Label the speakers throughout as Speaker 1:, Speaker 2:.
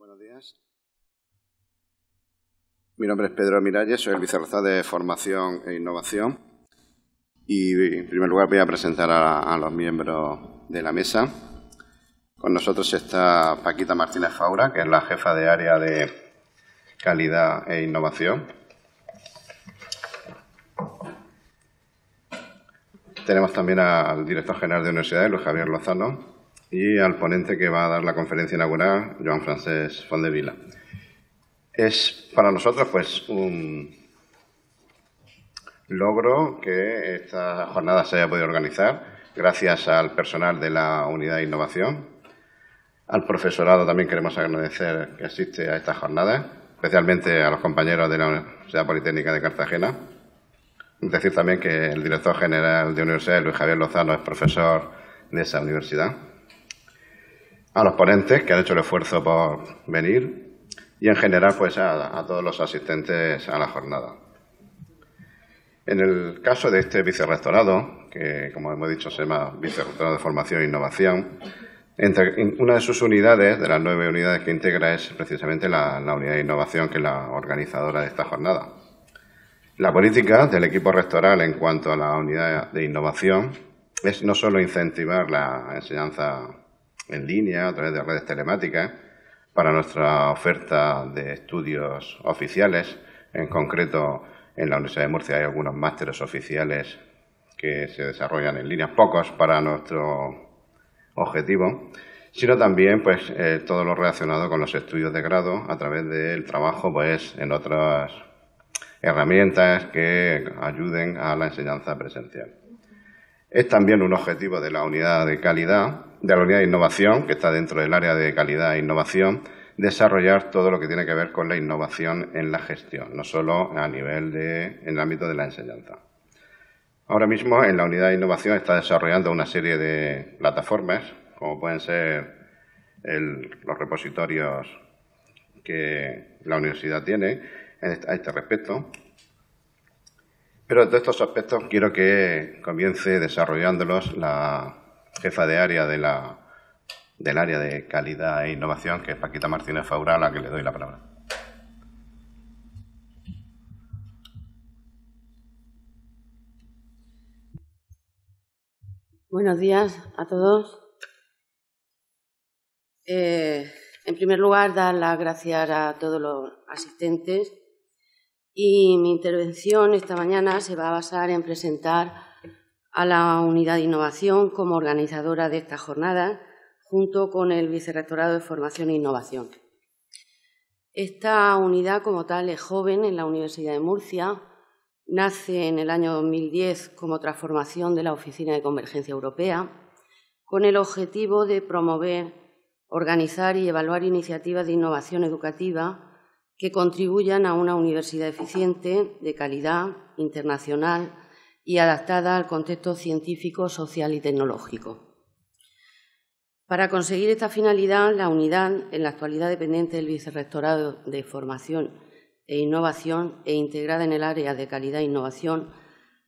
Speaker 1: Buenos días. Mi nombre es Pedro Miralles, soy el vicerrector de Formación e Innovación. Y en primer lugar voy a presentar a, los miembros de la mesa. Con nosotros está Paquita Martínez Faura, que es la jefa de área de calidad e innovación. Tenemos también al director general de universidades, Luis Javier Lozano, y al ponente que va a dar la conferencia inaugural, Joan Francés Fondevila. Es para nosotros pues un logro que esta jornada se haya podido organizar gracias al personal de la Unidad de Innovación. Al profesorado también queremos agradecer que asiste a esta jornada, especialmente a los compañeros de la Universidad Politécnica de Cartagena. Decir también que el director general de la universidad, Luis Javier Lozano, es profesor de esa universidad a los ponentes que han hecho el esfuerzo por venir y en general pues a, todos los asistentes a la jornada. En el caso de este vicerrectorado, que como hemos dicho se llama Vicerrectorado de Formación e Innovación, entre, una de sus unidades, de las nueve unidades que integra, es precisamente la, la unidad de innovación, que es la organizadora de esta jornada. La política del equipo rectoral en cuanto a la unidad de innovación es no solo incentivar la enseñanza en línea a través de redes telemáticas para nuestra oferta de estudios oficiales. En concreto, en la Universidad de Murcia hay algunos másteres oficiales que se desarrollan en línea, pocos para nuestro objetivo, sino también pues, eh, todo lo relacionado con los estudios de grado a través del trabajo pues, en otras herramientas que ayuden a la enseñanza presencial. Es también un objetivo de la unidad de calidad de la unidad de innovación, que está dentro del área de calidad e innovación, desarrollar todo lo que tiene que ver con la innovación en la gestión, no solo a nivel de, en el ámbito de la enseñanza. Ahora mismo en la unidad de innovación está desarrollando una serie de plataformas, como pueden ser los repositorios que la universidad tiene este, a este respecto. Pero de estos aspectos quiero que comience desarrollándolos la jefa de área del área de calidad e innovación, que es Paquita Martínez Faura, a la que le doy la palabra.
Speaker 2: Buenos días a todos. Eh, en primer lugar, dar las gracias a todos los asistentes y mi intervención esta mañana se va a basar en presentar a la Unidad de Innovación como organizadora de esta jornada, junto con el Vicerrectorado de Formación e Innovación. Esta unidad, como tal, es joven en la Universidad de Murcia, nace en el año 2010 como transformación de la Oficina de Convergencia Europea, con el objetivo de promover, organizar y evaluar iniciativas de innovación educativa que contribuyan a una universidad eficiente, de calidad, internacional, y adaptada al contexto científico, social y tecnológico. Para conseguir esta finalidad, la unidad, en la actualidad dependiente del Vicerrectorado de Formación e Innovación e integrada en el área de calidad e innovación,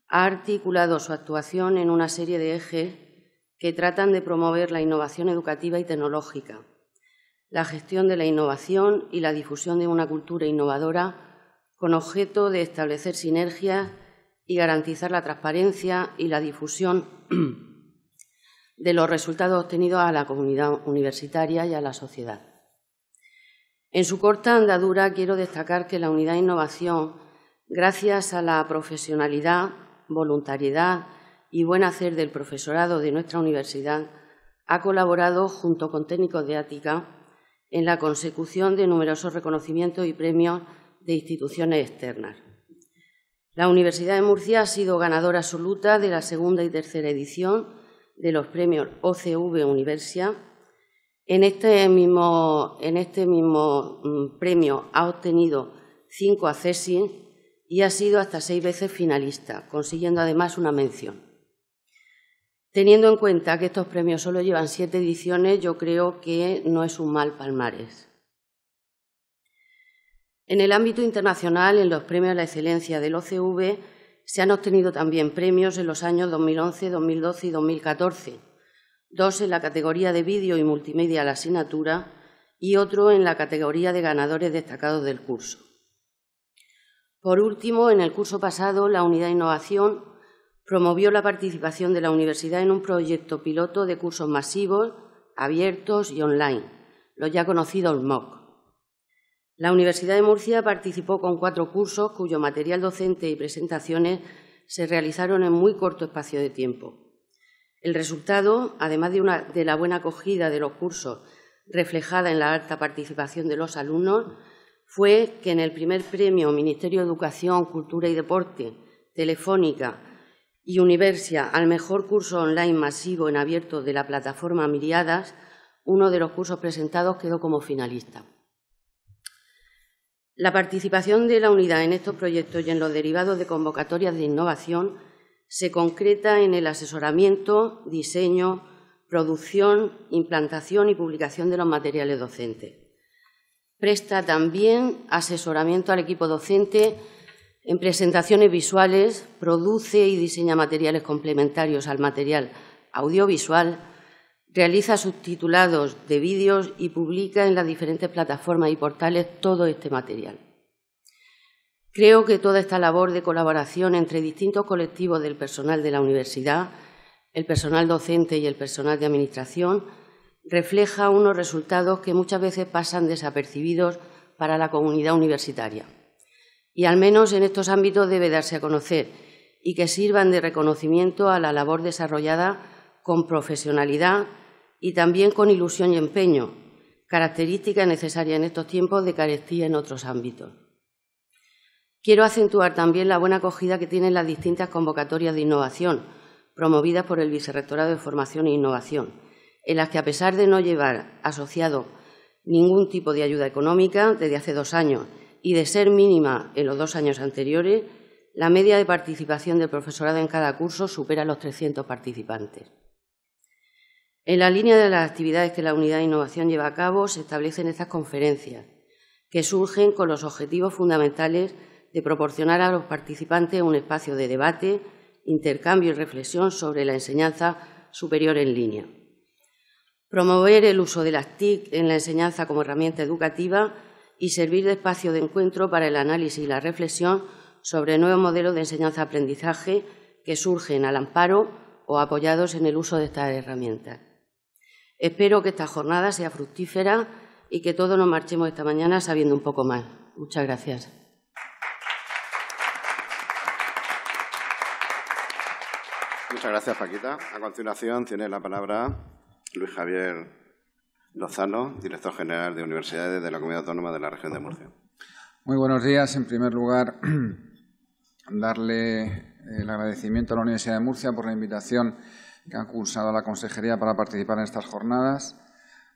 Speaker 2: ha articulado su actuación en una serie de ejes que tratan de promover la innovación educativa y tecnológica, la gestión de la innovación y la difusión de una cultura innovadora con objeto de establecer sinergias y garantizar la transparencia y la difusión de los resultados obtenidos a la comunidad universitaria y a la sociedad. En su corta andadura quiero destacar que la Unidad de Innovación, gracias a la profesionalidad, voluntariedad y buen hacer del profesorado de nuestra universidad, ha colaborado junto con técnicos de Ática en la consecución de numerosos reconocimientos y premios de instituciones externas. La Universidad de Murcia ha sido ganadora absoluta de la segunda y tercera edición de los premios OCV Universia. En este mismo, este mm, premio ha obtenido cinco accesos y ha sido hasta seis veces finalista, consiguiendo además una mención. Teniendo en cuenta que estos premios solo llevan siete ediciones, yo creo que no es un mal palmarés. En el ámbito internacional, en los premios a la excelencia del OCV, se han obtenido también premios en los años 2011, 2012 y 2014, dos en la categoría de vídeo y multimedia a la asignatura y otro en la categoría de ganadores destacados del curso. Por último, en el curso pasado, la Unidad de Innovación promovió la participación de la universidad en un proyecto piloto de cursos masivos, abiertos y online, los ya conocidos MOOC la Universidad de Murcia participó con cuatro cursos cuyo material docente y presentaciones se realizaron en muy corto espacio de tiempo. El resultado, además de, la buena acogida de los cursos reflejada en la alta participación de los alumnos, fue que en el primer premio Ministerio de Educación, Cultura y Deporte, Telefónica y Universia al mejor curso online masivo en abierto de la plataforma Miriadas, uno de los cursos presentados quedó como finalista. La participación de la unidad en estos proyectos y en los derivados de convocatorias de innovación se concreta en el asesoramiento, diseño, producción, implantación y publicación de los materiales docentes. Presta también asesoramiento al equipo docente en presentaciones visuales, produce y diseña materiales complementarios al material audiovisual, Realiza subtitulados de vídeos y publica en las diferentes plataformas y portales todo este material. Creo que toda esta labor de colaboración entre distintos colectivos del personal de la universidad, el personal docente y el personal de administración refleja unos resultados que muchas veces pasan desapercibidos para la comunidad universitaria. Y al menos en estos ámbitos debe darse a conocer y que sirvan de reconocimiento a la labor desarrollada con profesionalidad y también con ilusión y empeño, característica necesaria en estos tiempos de carestía en otros ámbitos. Quiero acentuar también la buena acogida que tienen las distintas convocatorias de innovación promovidas por el Vicerrectorado de Formación e Innovación, en las que, a pesar de no llevar asociado ningún tipo de ayuda económica desde hace dos años y de ser mínima en los dos años anteriores, la media de participación del profesorado en cada curso supera los 300 participantes. En la línea de las actividades que la Unidad de Innovación lleva a cabo, se establecen estas conferencias, que surgen con los objetivos fundamentales de proporcionar a los participantes un espacio de debate, intercambio y reflexión sobre la enseñanza superior en línea. Promover el uso de las TIC en la enseñanza como herramienta educativa y servir de espacio de encuentro para el análisis y la reflexión sobre nuevos modelos de enseñanza-aprendizaje que surgen al amparo o apoyados en el uso de estas herramientas. Espero que esta jornada sea fructífera y que todos nos marchemos esta mañana sabiendo un poco más. Muchas gracias.
Speaker 1: Muchas gracias, Paquita. A continuación tiene la palabra Luis Javier Lozano, director general de Universidades de la Comunidad Autónoma de la Región de Murcia.
Speaker 3: Muy buenos días. En primer lugar, darle el agradecimiento a la Universidad de Murcia por la invitación que ha cursado la Consejería para participar en estas jornadas.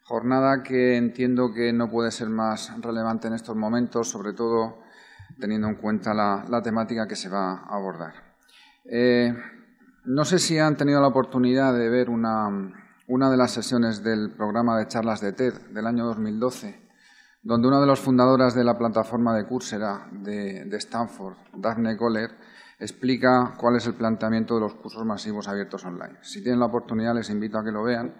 Speaker 3: Jornada que entiendo que no puede ser más relevante en estos momentos, sobre todo teniendo en cuenta la, temática que se va a abordar. Eh, no sé si han tenido la oportunidad de ver una, una de las sesiones del programa de charlas de TED del año 2012, donde una de las fundadoras de la plataforma de Coursera de, Stanford, Daphne Koller, explica cuál es el planteamiento de los cursos masivos abiertos online. Si tienen la oportunidad, les invito a que lo vean.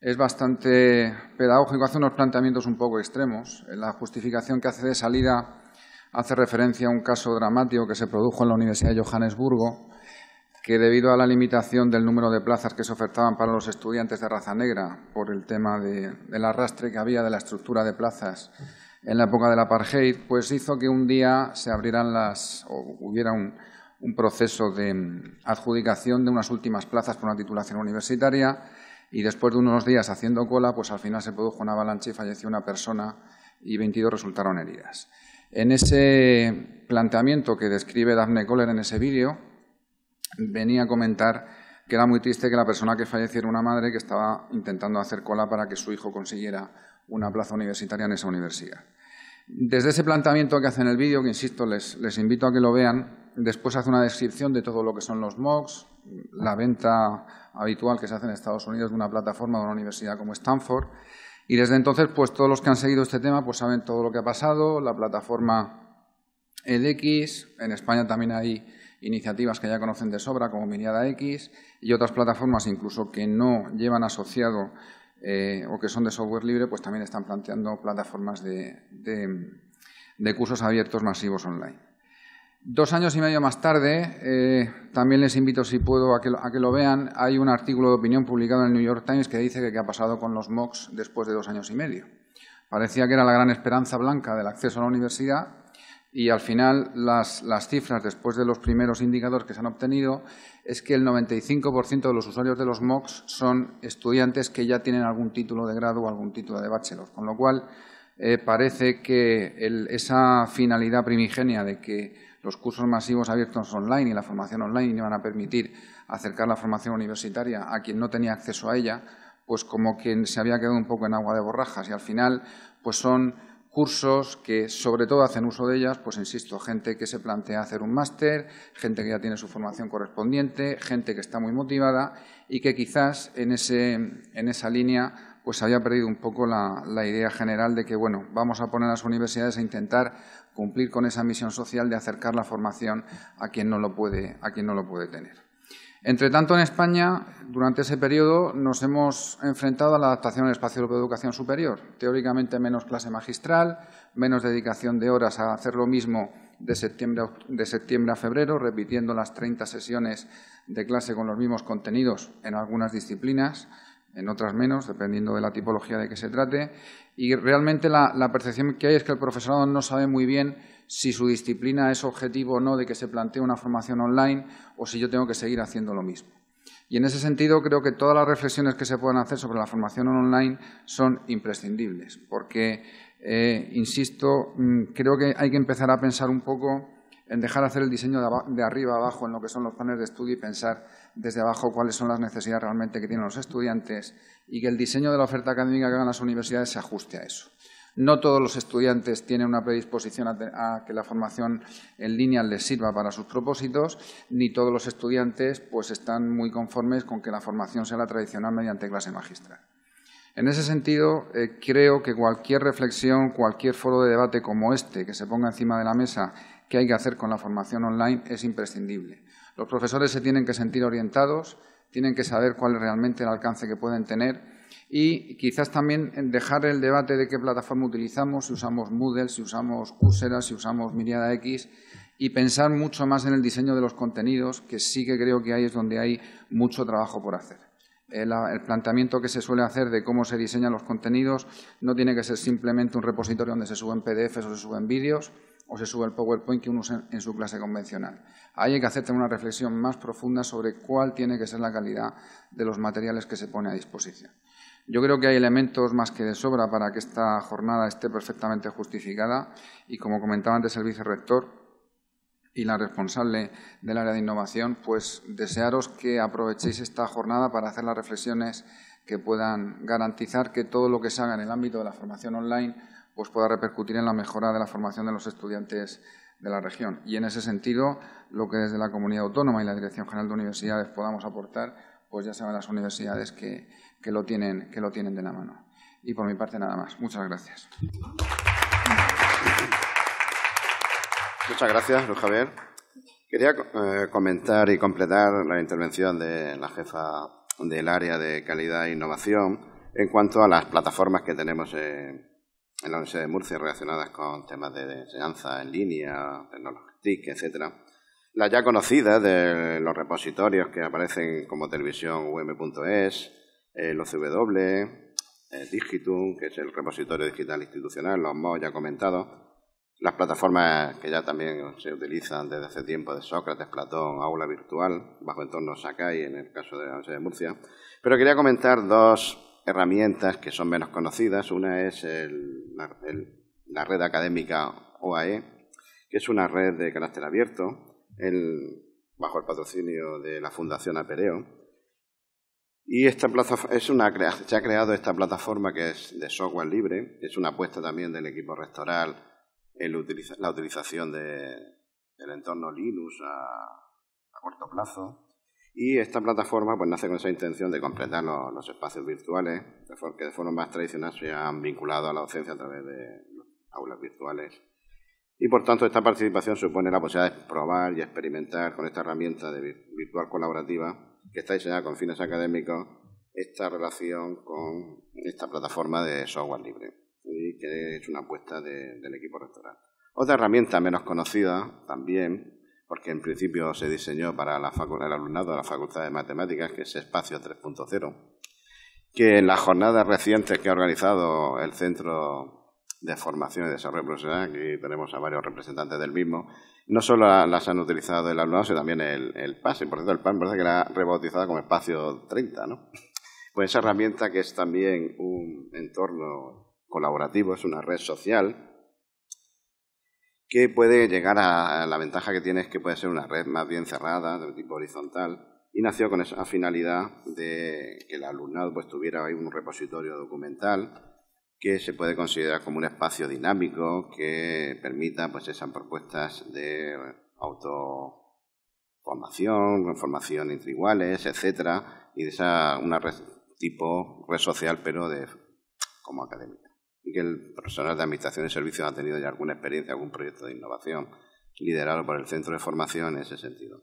Speaker 3: Es bastante pedagógico, hace unos planteamientos un poco extremos. Eh, la justificación que hace de salida hace referencia a un caso dramático que se produjo en la Universidad de Johannesburgo, que debido a la limitación del número de plazas que se ofertaban para los estudiantes de raza negra por el tema de, del arrastre que había de la estructura de plazas en la época de la apartheid, pues hizo que un día se abrieran las, o hubiera un, un proceso de mm, adjudicación de unas últimas plazas por una titulación universitaria y después de unos días haciendo cola, pues al final se produjo una avalancha y falleció una persona y 22 resultaron heridas. En ese planteamiento que describe Daphne Kohler en ese vídeo, venía a comentar que era muy triste que la persona que falleciera una madre que estaba intentando hacer cola para que su hijo consiguiera una plaza universitaria en esa universidad. Desde ese planteamiento que hace en el vídeo, que insisto, les, les invito a que lo vean, Después hace una descripción de todo lo que son los MOOCs, la venta habitual que se hace en Estados Unidos de una plataforma de una universidad como Stanford. Y desde entonces, pues todos los que han seguido este tema, pues saben todo lo que ha pasado, la plataforma EDX, en España también hay iniciativas que ya conocen de sobra, como Miniada X, y otras plataformas incluso que no llevan asociado eh, o que son de software libre, pues también están planteando plataformas de cursos abiertos masivos online. Dos años y medio más tarde, eh, también les invito, si puedo, a que, lo, vean, hay un artículo de opinión publicado en el New York Times que dice que qué ha pasado con los MOOCs después de dos años y medio. Parecía que era la gran esperanza blanca del acceso a la universidad y al final las, cifras después de los primeros indicadores que se han obtenido es que el 95% de los usuarios de los MOOCs son estudiantes que ya tienen algún título de grado o algún título de bachelor, con lo cual eh, parece que esa finalidad primigenia de que los cursos masivos abiertos online y la formación online iban a permitir acercar la formación universitaria a quien no tenía acceso a ella, pues como quien se había quedado un poco en agua de borrajas y al final pues son cursos que sobre todo hacen uso de ellas, pues insisto, gente que se plantea hacer un máster, gente que ya tiene su formación correspondiente, gente que está muy motivada y que quizás en esa línea pues había perdido un poco la, idea general de que, bueno, vamos a poner a las universidades a intentar cumplir con esa misión social de acercar la formación a quien no lo puede, a quien no lo puede tener. Entre tanto, en España, durante ese periodo, nos hemos enfrentado a la adaptación al espacio de educación superior. Teóricamente, menos clase magistral, menos dedicación de horas a hacer lo mismo de septiembre, de septiembre a febrero, repitiendo las 30 sesiones de clase con los mismos contenidos en algunas disciplinas, en otras menos, dependiendo de la tipología de que se trate. Y realmente la, percepción que hay es que el profesorado no sabe muy bien si su disciplina es objetivo o no de que se plantee una formación online o si yo tengo que seguir haciendo lo mismo. Y en ese sentido creo que todas las reflexiones que se puedan hacer sobre la formación online son imprescindibles, porque, eh, insisto, mm, creo que hay que empezar a pensar un poco en dejar hacer el diseño de, de arriba abajo en lo que son los planes de estudio y pensar desde abajo cuáles son las necesidades realmente que tienen los estudiantes y que el diseño de la oferta académica que hagan las universidades se ajuste a eso. No todos los estudiantes tienen una predisposición a, que la formación en línea les sirva para sus propósitos, ni todos los estudiantes pues, están muy conformes con que la formación sea la tradicional mediante clase magistral. En ese sentido, eh, creo que cualquier reflexión, cualquier foro de debate como este que se ponga encima de la mesa, que hay que hacer con la formación online, es imprescindible. Los profesores se tienen que sentir orientados, tienen que saber cuál es realmente el alcance que pueden tener y quizás también dejar el debate de qué plataforma utilizamos, si usamos Moodle, si usamos Coursera, si usamos Miriada X y pensar mucho más en el diseño de los contenidos, que sí que creo que ahí es donde hay mucho trabajo por hacer. El, el, planteamiento que se suele hacer de cómo se diseñan los contenidos no tiene que ser simplemente un repositorio donde se suben PDFs o se suben vídeos, o se sube el PowerPoint que uno usa en su clase convencional. Ahí hay que hacerte una reflexión más profunda sobre cuál tiene que ser la calidad de los materiales que se pone a disposición. Yo creo que hay elementos más que de sobra para que esta jornada esté perfectamente justificada y, como comentaba antes el vicerrector y la responsable del área de innovación, pues desearos que aprovechéis esta jornada para hacer las reflexiones que puedan garantizar que todo lo que se haga en el ámbito de la formación online pues pueda repercutir en la mejora de la formación de los estudiantes de la región. Y en ese sentido, lo que desde la comunidad autónoma y la Dirección General de Universidades podamos aportar, pues ya saben las universidades que, lo, tienen, que lo tienen de la mano. Y por mi parte nada más.
Speaker 1: Muchas gracias. Muchas gracias, Luis Javier. Quería eh, comentar y completar la intervención de la jefa del área de calidad e innovación en cuanto a las plataformas que tenemos en en la Universidad de Murcia relacionadas con temas de enseñanza en línea, tecnología TIC, etcétera. Las ya conocidas de los repositorios que aparecen como televisión um.es, el eh, OCW, eh, Digitum, que es el repositorio digital institucional, los MOS ya comentados, las plataformas que ya también se utilizan desde hace tiempo de Sócrates, Platón, Aula Virtual, bajo entorno Sakai en el caso de la Universidad de Murcia. Pero quería comentar dos herramientas que son menos conocidas. Una es la, red académica OAE, que es una red de carácter abierto, bajo el patrocinio de la Fundación Apereo. Y esta se ha creado esta plataforma que es de software libre, es una apuesta también del equipo rectoral en la utilización del entorno Linux a corto plazo. Y esta plataforma pues, nace con esa intención de completar los, espacios virtuales, que de forma más tradicional se han vinculado a la docencia a través de aulas virtuales. Y por tanto, esta participación supone la posibilidad de probar y experimentar con esta herramienta de virtual colaborativa que está diseñada con fines académicos esta relación con esta plataforma de software libre y que es una apuesta del equipo rectoral. Otra herramienta menos conocida también porque en principio se diseñó para la el alumnado de la Facultad de Matemáticas, que es Espacio 3.0, que en las jornadas recientes que ha organizado el Centro de Formación y Desarrollo Profesional, aquí tenemos a varios representantes del mismo, no solo las han utilizado el alumnado, sino también el, PAS, y por cierto el PAS parece que ha rebautizado como Espacio 30, ¿no? Pues esa herramienta que es también un entorno colaborativo, es una red social, que puede llegar a la ventaja que tiene es que puede ser una red más bien cerrada, de tipo horizontal, y nació con esa finalidad de que el alumnado pues tuviera ahí un repositorio documental que se puede considerar como un espacio dinámico que permita pues esas propuestas de autoformación, formación entre iguales, etcétera, y de esa una red tipo red social pero de como académica y que el personal de Administración y Servicios ha tenido ya alguna experiencia, algún proyecto de innovación liderado por el Centro de Formación en ese sentido.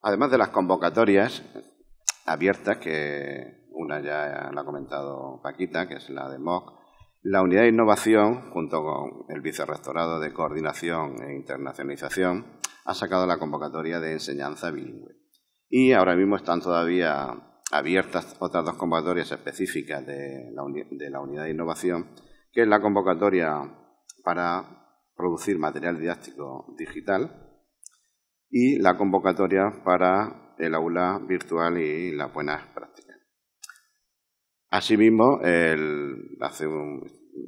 Speaker 1: Además de las convocatorias abiertas, que una ya la ha comentado Paquita, que es la de MOC, la Unidad de Innovación, junto con el Vicerrectorado de Coordinación e Internacionalización, ha sacado la convocatoria de enseñanza bilingüe. Y ahora mismo están todavía abiertas otras dos convocatorias específicas de la, de la Unidad de Innovación que es la convocatoria para producir material didáctico digital y la convocatoria para el aula virtual y las buenas prácticas. Asimismo, hace un,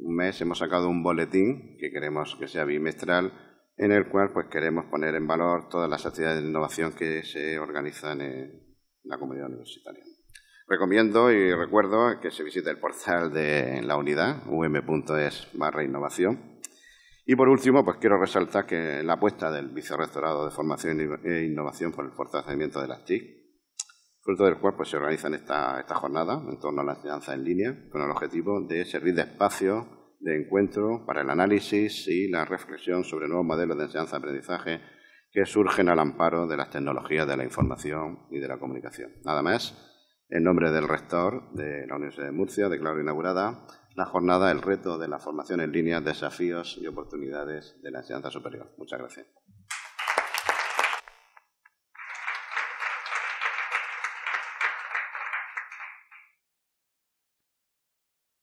Speaker 1: mes hemos sacado un boletín que queremos que sea bimestral, en el cual pues queremos poner en valor todas las actividades de innovación que se organizan en la comunidad universitaria. Recomiendo y recuerdo que se visite el portal de la unidad, um.es barra innovación. Y por último, pues quiero resaltar que la apuesta del Vicerrectorado de Formación e Innovación por el fortalecimiento de las TIC, fruto del cual pues, se organizan esta, esta jornada en torno a la enseñanza en línea, con el objetivo de servir de espacio de encuentro para el análisis y la reflexión sobre nuevos modelos de enseñanza-aprendizaje que surgen al amparo de las tecnologías de la información y de la comunicación. Nada más. En nombre del rector de la Universidad de Murcia, declaro inaugurada la jornada El reto de la formación en línea, desafíos y oportunidades de la enseñanza superior. Muchas gracias.